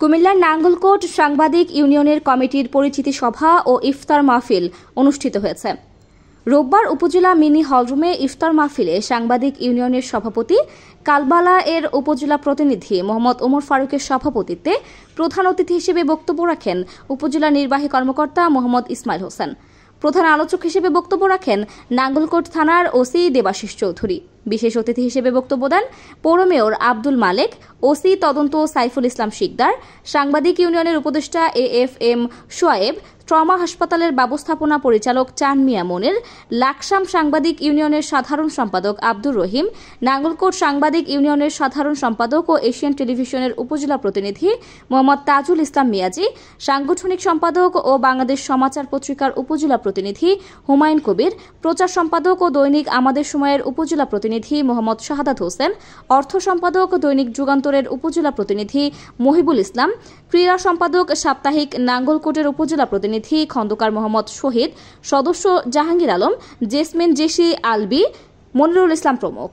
কুমিল্লার নাঙ্গলকোট সাংবাদিক ইউনিয়নের কমিটির পরিচিতি সভা ও ইফতার মাহফিল অনুষ্ঠিত হয়েছে রোববার উপজেলা মিনি হলরুমে ইফতার মাহফিলে সাংবাদিক ইউনিয়নের সভাপতি কালবালা এর উপজেলা প্রতিনিধি মোহাম্মদ ওমর ফারুকের সভাপতিত্বে প্রধান অতিথি হিসেবে বক্তব্য রাখেন উপজেলা নির্বাহী কর্মকর্তা মোহাম্মদ ইসমাইল হোসেন প্রধান আলোচক হিসেবে বক্তব্য রাখেন নাঙ্গলকোট থানার ওসি দেবাশিস চৌধুরী বিশেষ অতিথি হিসেবে বক্তব্য দেন পৌর মেয়র আব্দুল মালেক ওসি তদন্ত সাইফুল ইসলাম শিকদার সাংবাদিক ইউনিয়নের উপদেষ্টা A F M Shoaib trauma হাসপাতালের ব্যবস্থাপনা পরিচালক চান মিয়া মনির লাকসাম সাংবাদিক ইউনিয়নের সাধারণ সম্পাদক আব্দুর রহিম নাঙ্গলকোট সাংবাদিক ইউনিয়নের সাধারণ সম্পাদক ও এশিয়ান টেলিভিশনের উপজেলা প্রতিনিধি মোহাম্মদ তাজুল ইসলাম মিয়াজি সাংগঠনিক সম্পাদক ও বাংলাদেশ সমাচার পত্রিকার উপজেলা প্রতিনিধি হুমায়ুন কবির প্রচার সম্পাদক ও দৈনিক আমাদের সময়ের উপজেলা প্রতিনিধি মোহাম্মদ শাহাদাত হোসেন অর্থ সম্পাদক দৈনিক যুগান্তরের উপজেলা প্রতিনিধি মহিবুল ইসলাম ক্রীড়া সম্পাদক সাপ্তাহিক নাঙ্গলকোটের উপজেলা প্রতিনিধি প্রতিনিধি খন্দকার মোহাম্মদ শহীদ সদস্য জাহাঙ্গীর আলম জেসমিন জেসি আলবি মনিরুল ইসলাম প্রমুখ